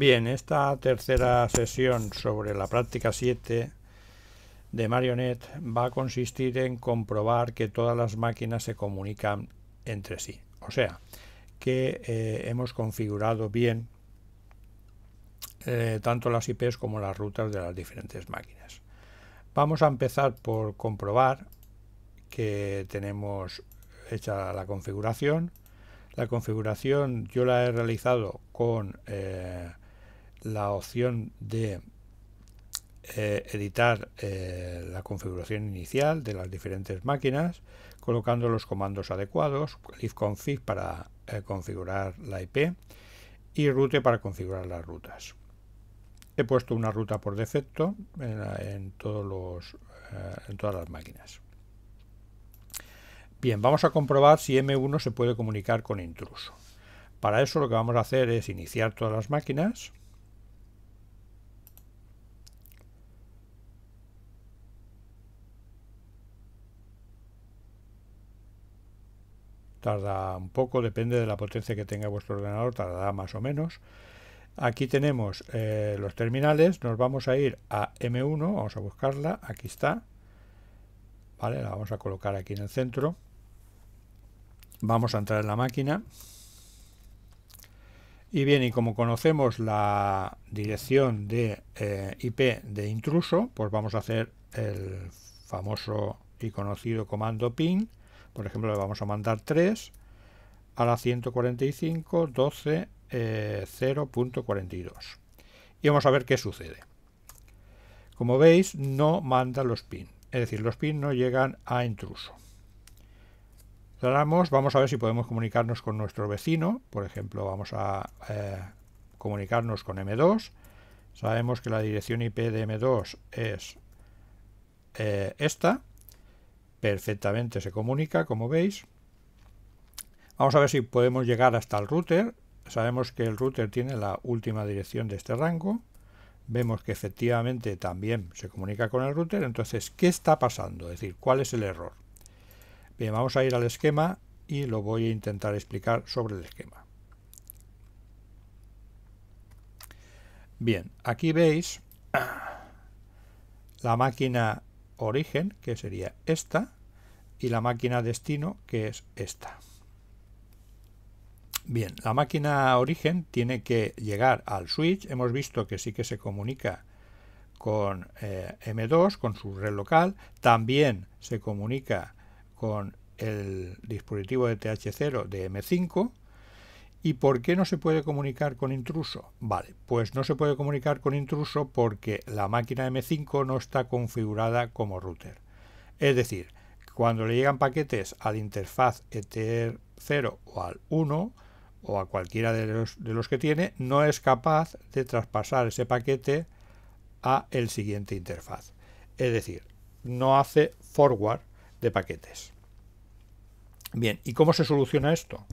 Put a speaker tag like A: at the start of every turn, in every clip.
A: Bien, esta tercera sesión sobre la práctica 7 de Marionette va a consistir en comprobar que todas las máquinas se comunican entre sí. O sea, que eh, hemos configurado bien eh, tanto las IPs como las rutas de las diferentes máquinas. Vamos a empezar por comprobar que tenemos hecha la configuración. La configuración yo la he realizado con eh, la opción de eh, editar eh, la configuración inicial de las diferentes máquinas colocando los comandos adecuados, ifconfig para eh, configurar la IP y route para configurar las rutas. He puesto una ruta por defecto en, en todas las máquinas. Bien, vamos a comprobar si M1 se puede comunicar con intruso. Para eso lo que vamos a hacer es iniciar todas las máquinas tarda un poco, depende de la potencia que tenga vuestro ordenador, tardará más o menos. Aquí tenemos eh, los terminales, nos vamos a ir a M1, vamos a buscarla, aquí está, ¿vale? La vamos a colocar aquí en el centro. Vamos a entrar en la máquina. Y bien, y como conocemos la dirección de eh, IP de intruso, pues vamos a hacer el famoso y conocido comando ping por ejemplo, le vamos a mandar 3 a la 145 12 0.42. Y vamos a ver qué sucede. Como veis, no manda los pin. Es decir, los pin no llegan a intruso. vamos a ver si podemos comunicarnos con nuestro vecino. Por ejemplo, vamos a eh, comunicarnos con M2. Sabemos que la dirección IP de M2 es eh, esta perfectamente se comunica, como veis. Vamos a ver si podemos llegar hasta el router. Sabemos que el router tiene la última dirección de este rango. Vemos que efectivamente también se comunica con el router. Entonces, ¿qué está pasando? Es decir, ¿cuál es el error? Bien, vamos a ir al esquema y lo voy a intentar explicar sobre el esquema. Bien, aquí veis la máquina origen, que sería esta, y la máquina destino, que es esta. Bien, la máquina origen tiene que llegar al switch. Hemos visto que sí que se comunica con eh, M2, con su red local. También se comunica con el dispositivo de TH0 de M5 ¿Y por qué no se puede comunicar con intruso? Vale, pues no se puede comunicar con intruso porque la máquina M5 no está configurada como router. Es decir, cuando le llegan paquetes a interfaz ether 0 o al 1 o a cualquiera de los, de los que tiene, no es capaz de traspasar ese paquete a el siguiente interfaz. Es decir, no hace forward de paquetes. Bien, ¿y cómo se soluciona esto?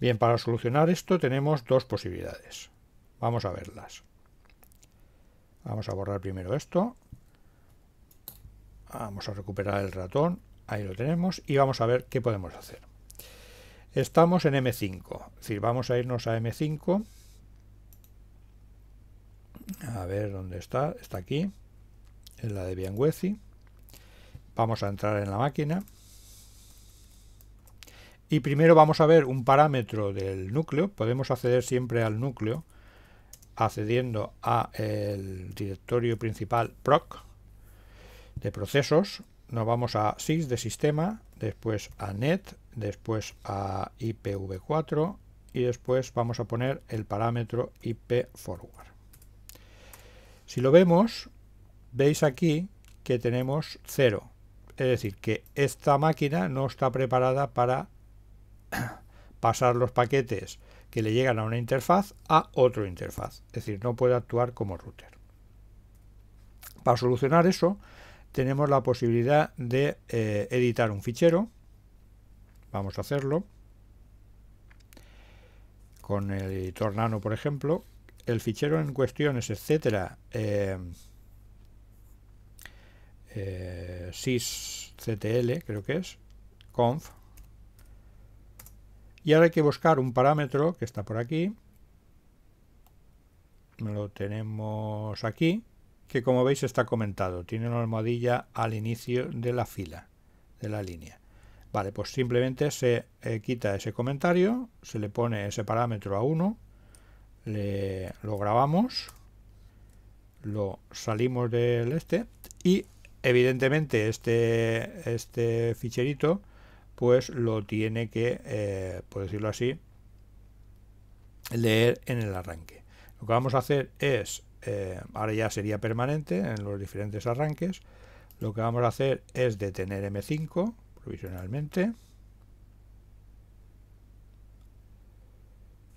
A: Bien, para solucionar esto tenemos dos posibilidades. Vamos a verlas. Vamos a borrar primero esto. Vamos a recuperar el ratón. Ahí lo tenemos. Y vamos a ver qué podemos hacer. Estamos en M5. Es decir, vamos a irnos a M5. A ver dónde está. Está aquí. En la de Bianguezi. Vamos a entrar en la máquina. Y primero vamos a ver un parámetro del núcleo. Podemos acceder siempre al núcleo accediendo a el directorio principal proc de procesos. Nos vamos a SIS de sistema, después a net, después a ipv4 y después vamos a poner el parámetro forward. Si lo vemos, veis aquí que tenemos 0. Es decir, que esta máquina no está preparada para pasar los paquetes que le llegan a una interfaz a otra interfaz. Es decir, no puede actuar como router. Para solucionar eso, tenemos la posibilidad de eh, editar un fichero. Vamos a hacerlo. Con el tornano, por ejemplo. El fichero en cuestión es etcétera. Eh, eh, sysctl, creo que es. conf y ahora hay que buscar un parámetro que está por aquí. Lo tenemos aquí, que como veis está comentado. Tiene una almohadilla al inicio de la fila, de la línea. Vale, pues simplemente se eh, quita ese comentario, se le pone ese parámetro a 1, lo grabamos, lo salimos del este y evidentemente este, este ficherito pues lo tiene que, eh, por decirlo así, leer en el arranque. Lo que vamos a hacer es, eh, ahora ya sería permanente en los diferentes arranques, lo que vamos a hacer es detener M5 provisionalmente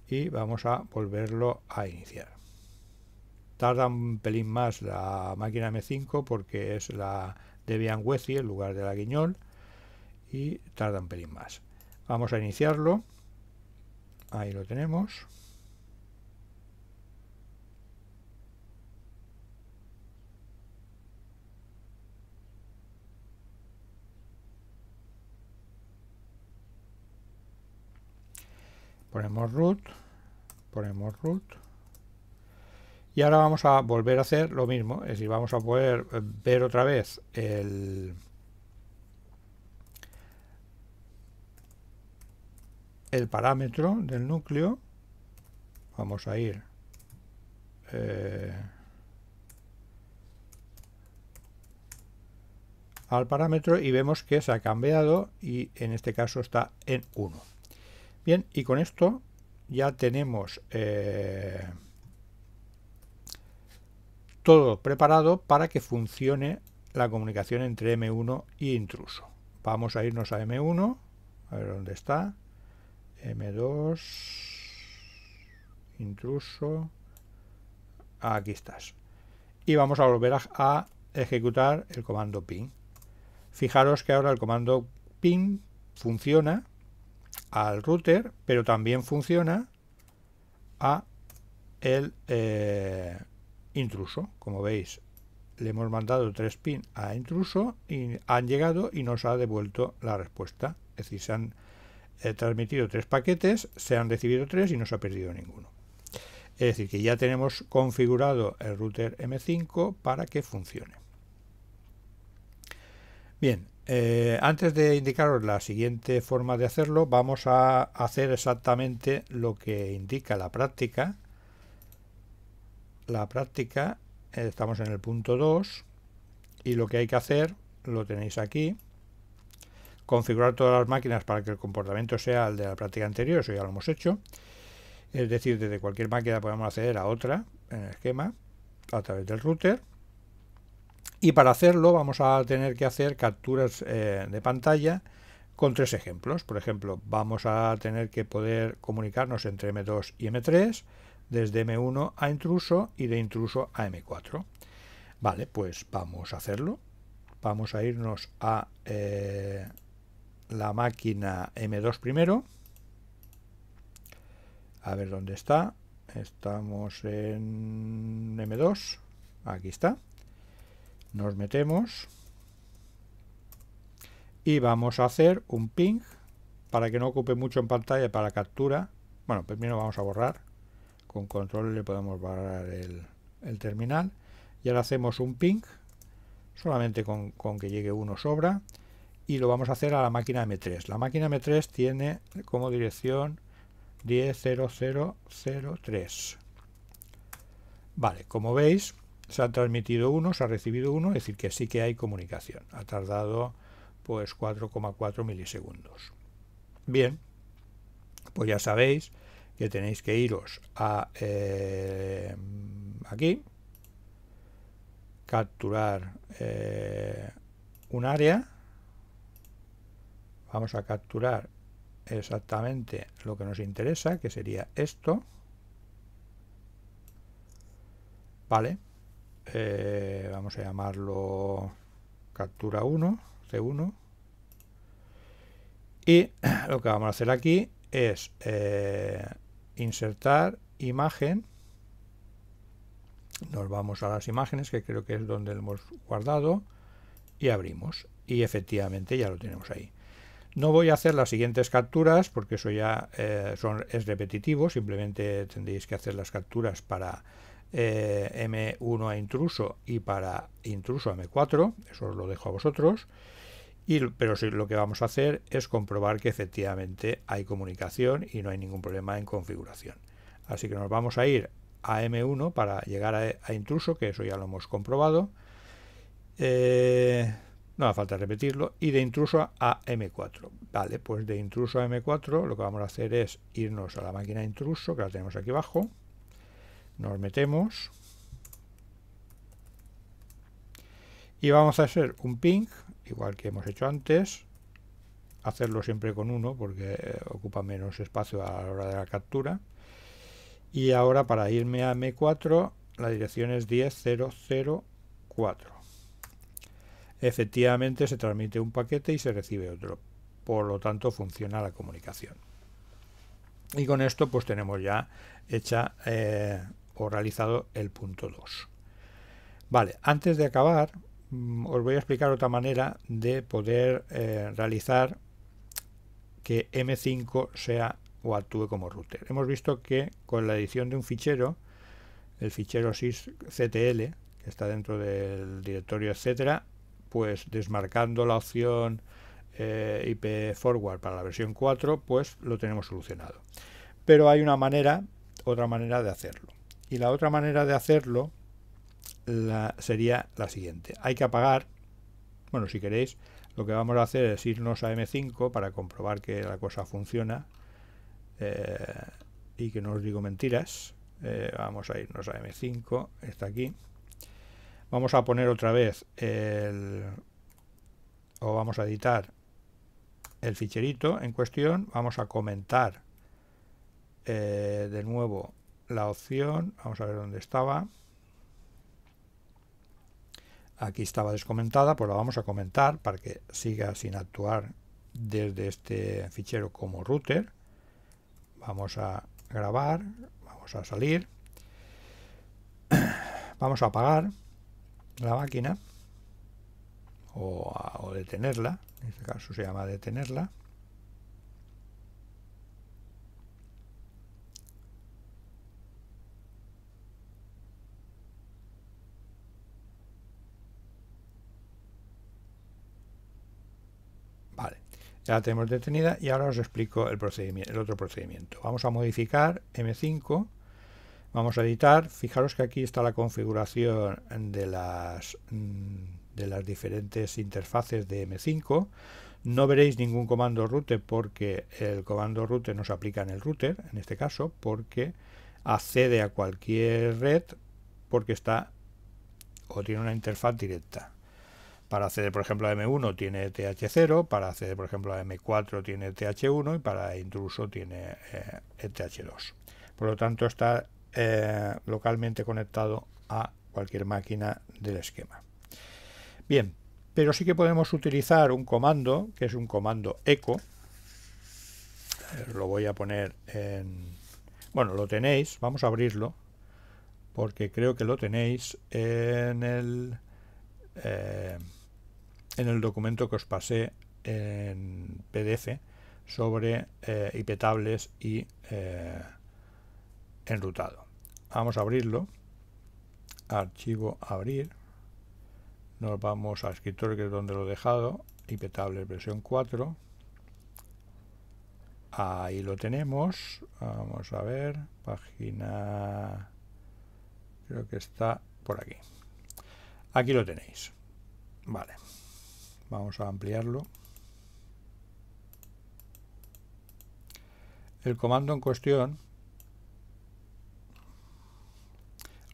A: y vamos a volverlo a iniciar. Tarda un pelín más la máquina M5 porque es la Debian Weci en lugar de la Guiñol y tarda un pelín más. Vamos a iniciarlo. Ahí lo tenemos. ponemos root, ponemos root. Y ahora vamos a volver a hacer lo mismo, es decir, vamos a poder ver otra vez el, el parámetro del núcleo. Vamos a ir... Eh, al parámetro y vemos que se ha cambiado y en este caso está en 1. Bien, y con esto ya tenemos eh, todo preparado para que funcione la comunicación entre M1 y intruso. Vamos a irnos a M1, a ver dónde está. M2, intruso, ah, aquí estás. Y vamos a volver a, ejecutar el comando ping. Fijaros que ahora el comando ping funciona al router, pero también funciona a el eh, intruso. Como veis, le hemos mandado tres pin a intruso y han llegado y nos ha devuelto la respuesta. Es decir, se han he transmitido tres paquetes, se han recibido tres y no se ha perdido ninguno. Es decir, que ya tenemos configurado el router M5 para que funcione. Bien, eh, antes de indicaros la siguiente forma de hacerlo, vamos a hacer exactamente lo que indica la práctica. La práctica, eh, estamos en el punto 2 y lo que hay que hacer, lo tenéis aquí, configurar todas las máquinas para que el comportamiento sea el de la práctica anterior, eso ya lo hemos hecho. Es decir, desde cualquier máquina podemos acceder a otra en el esquema a través del router. Y para hacerlo vamos a tener que hacer capturas eh, de pantalla con tres ejemplos. Por ejemplo, vamos a tener que poder comunicarnos entre M2 y M3, desde M1 a intruso y de intruso a M4. Vale, pues vamos a hacerlo. Vamos a irnos a... Eh, la máquina M2 primero. A ver dónde está. Estamos en M2. Aquí está. Nos metemos. Y vamos a hacer un ping para que no ocupe mucho en pantalla para captura. Bueno, primero vamos a borrar. Con control le podemos borrar el, terminal. Y ahora hacemos un ping. Solamente con, con que llegue uno sobra y lo vamos a hacer a la máquina M3. La máquina M3 tiene como dirección 10.0003. Vale, como veis, se ha transmitido uno, se ha recibido uno, es decir, que sí que hay comunicación. Ha tardado pues 4,4 milisegundos. Bien, pues ya sabéis que tenéis que iros a eh, aquí, capturar eh, un área vamos a capturar exactamente lo que nos interesa, que sería esto. Vale. Eh, vamos a llamarlo captura 1, C1. Y lo que vamos a hacer aquí es eh, insertar imagen. Nos vamos a las imágenes, que creo que es donde hemos guardado, y abrimos. Y efectivamente ya lo tenemos ahí. No voy a hacer las siguientes capturas porque eso ya eh, es repetitivo, simplemente tendréis que hacer las capturas para eh, M1 a intruso y para intruso a M4, eso os lo dejo a vosotros. Y, pero lo que vamos a hacer es comprobar que efectivamente hay comunicación y no hay ningún problema en configuración. Así que nos vamos a ir a M1 para llegar a, intruso, que eso ya lo hemos comprobado. Eh, no hace falta repetirlo, y de intruso a M4. Vale, pues de intruso a M4 lo que vamos a hacer es irnos a la máquina de intruso, que la tenemos aquí abajo, nos metemos, y vamos a hacer un ping, igual que hemos hecho antes, hacerlo siempre con uno porque ocupa menos espacio a la hora de la captura, y ahora para irme a M4 la dirección es 10004 efectivamente se transmite un paquete y se recibe otro. Por lo tanto, funciona la comunicación. Y con esto pues tenemos ya hecha eh, o realizado el punto 2. Vale, antes de acabar mm, os voy a explicar otra manera de poder eh, realizar que M5 sea o actúe como router. Hemos visto que con la edición de un fichero, el fichero sysctl, que está dentro del directorio, etcétera, pues desmarcando la opción eh, IP Forward para la versión 4, pues lo tenemos solucionado. Pero hay una manera, otra manera de hacerlo. Y la otra manera de hacerlo sería la siguiente. Hay que apagar, bueno, si queréis, lo que vamos a hacer es irnos a M5 para comprobar que la cosa funciona eh, y que no os digo mentiras. Eh, vamos a irnos a M5, está aquí. Vamos a poner otra vez el... o vamos a editar el ficherito en cuestión. Vamos a comentar eh, de nuevo la opción. Vamos a ver dónde estaba. Aquí estaba descomentada, pues la vamos a comentar para que siga sin actuar desde este fichero como router. Vamos a grabar, vamos a salir, vamos a apagar la máquina o, detenerla, en este caso se llama detenerla. Vale, ya la tenemos detenida y ahora os explico el, procedimiento, el otro procedimiento. Vamos a modificar M5 Vamos a editar. Fijaros que aquí está la configuración de las, mm, de las diferentes interfaces de M5. No veréis ningún comando router porque el comando router no se aplica en el router, en este caso, porque accede a cualquier red porque está o tiene una interfaz directa. Para acceder, por ejemplo, a M1 tiene TH0, para acceder, por ejemplo, a M4 tiene TH1 y para intruso tiene eh, TH2. Por lo tanto, está eh, localmente conectado a cualquier máquina del esquema. Bien, pero sí que podemos utilizar un comando, que es un comando eco. Eh, lo voy a poner en... Bueno, lo tenéis, vamos a abrirlo, porque creo que lo tenéis en el, eh, en el documento que os pasé en PDF sobre IP tables y enrutado. Vamos a abrirlo. Archivo abrir. Nos vamos a escritorio que es donde lo he dejado. IP versión 4. Ahí lo tenemos. Vamos a ver. Página... Creo que está por aquí. Aquí lo tenéis. Vale. Vamos a ampliarlo. El comando en cuestión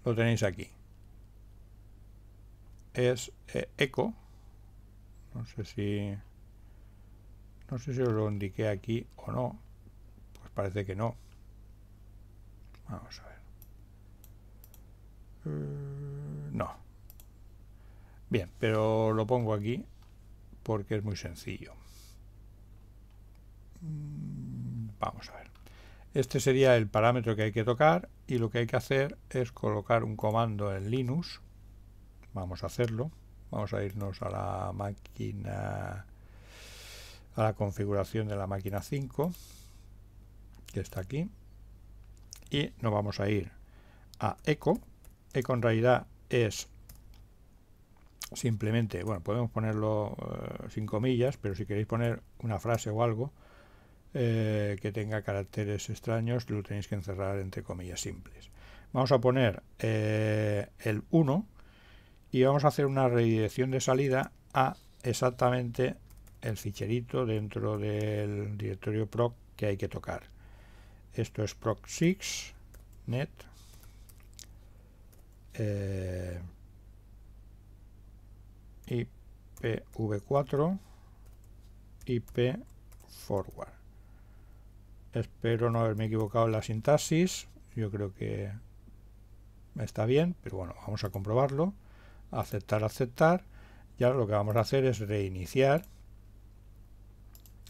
A: lo tenéis aquí. Es eh, eco. No sé si... No sé si os lo indiqué aquí o no. Pues parece que no. Vamos a ver. Eh, no. Bien, pero lo pongo aquí porque es muy sencillo. Mm, vamos a ver. Este sería el parámetro que hay que tocar y lo que hay que hacer es colocar un comando en Linux. Vamos a hacerlo. Vamos a irnos a la máquina, a la configuración de la máquina 5, que está aquí. Y nos vamos a ir a echo, echo en realidad es simplemente, bueno, podemos ponerlo eh, sin comillas, pero si queréis poner una frase o algo, eh, que tenga caracteres extraños, lo tenéis que encerrar entre comillas simples. Vamos a poner eh, el 1 y vamos a hacer una redirección de salida a exactamente el ficherito dentro del directorio proc que hay que tocar. Esto es proc6 net. Eh, ipv4 ip forward Espero no haberme equivocado en la sintaxis. Yo creo que está bien, pero bueno, vamos a comprobarlo. Aceptar, aceptar. Y ahora lo que vamos a hacer es reiniciar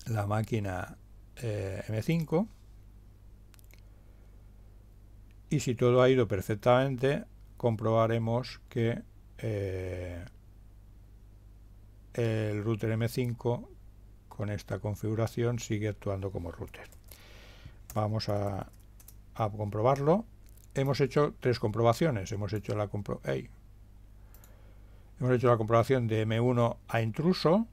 A: la máquina eh, M5. Y si todo ha ido perfectamente, comprobaremos que eh, el router M5 con esta configuración sigue actuando como router. Vamos a, comprobarlo. Hemos hecho tres comprobaciones. Hemos hecho la compro Hemos hecho la comprobación de M1 a intruso,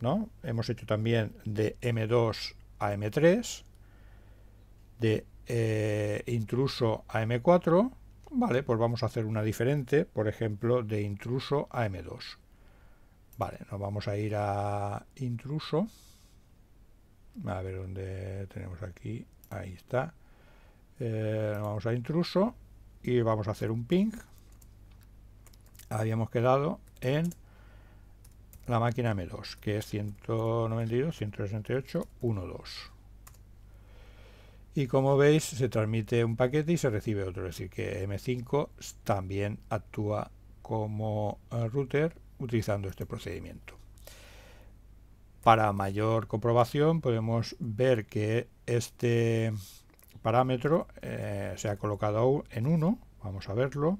A: ¿no? Hemos hecho también de M2 a M3, de eh, intruso a M4, vale, pues vamos a hacer una diferente, por ejemplo, de intruso a M2. Vale, nos vamos a ir a intruso. A ver dónde tenemos aquí. Ahí está. Eh, vamos a intruso y vamos a hacer un ping. Habíamos quedado en la máquina M2, que es 192, Y como veis, se transmite un paquete y se recibe otro. Es decir, que M5 también actúa como eh, router utilizando este procedimiento. Para mayor comprobación podemos ver que este parámetro eh, se ha colocado en 1. Vamos a verlo.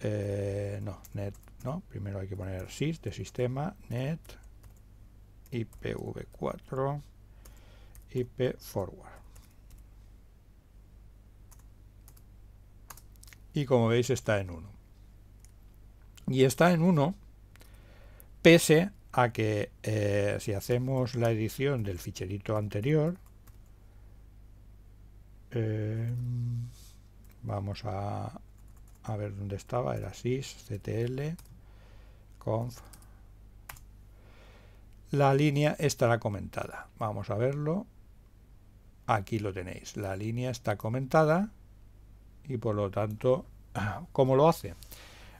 A: Eh, no, net, no. Primero hay que poner sys de sistema, net, IPv4, IP forward. Y como veis está en 1. Y está en 1 pese a que eh, si hacemos la edición del ficherito anterior, eh, vamos a, a ver dónde estaba, era sys, conf, la línea estará comentada. Vamos a verlo. Aquí lo tenéis. La línea está comentada y por lo tanto, ¿cómo lo hace?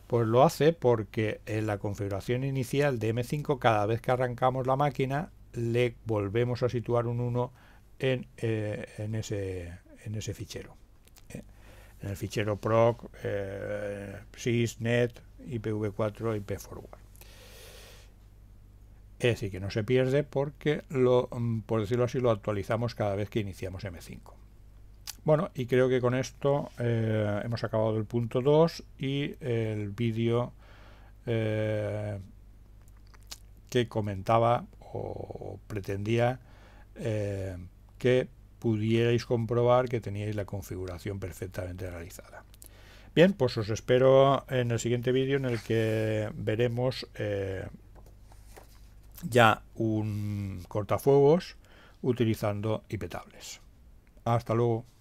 A: Pues lo hace porque en la configuración inicial de M5 cada vez que arrancamos la máquina le volvemos a situar un 1 eh, en, ese, fichero. ¿eh? En el fichero proc, eh, net, IPv4, IP forward. Es decir, que no se pierde porque, mm, por decirlo así, lo actualizamos cada vez que iniciamos M5. Bueno, y creo que con esto eh, hemos acabado el punto 2 y el vídeo eh, que comentaba o pretendía eh, que pudierais comprobar que teníais la configuración perfectamente realizada. Bien, pues os espero en el siguiente vídeo en el que veremos ya un cortafuegos utilizando IP Hasta luego.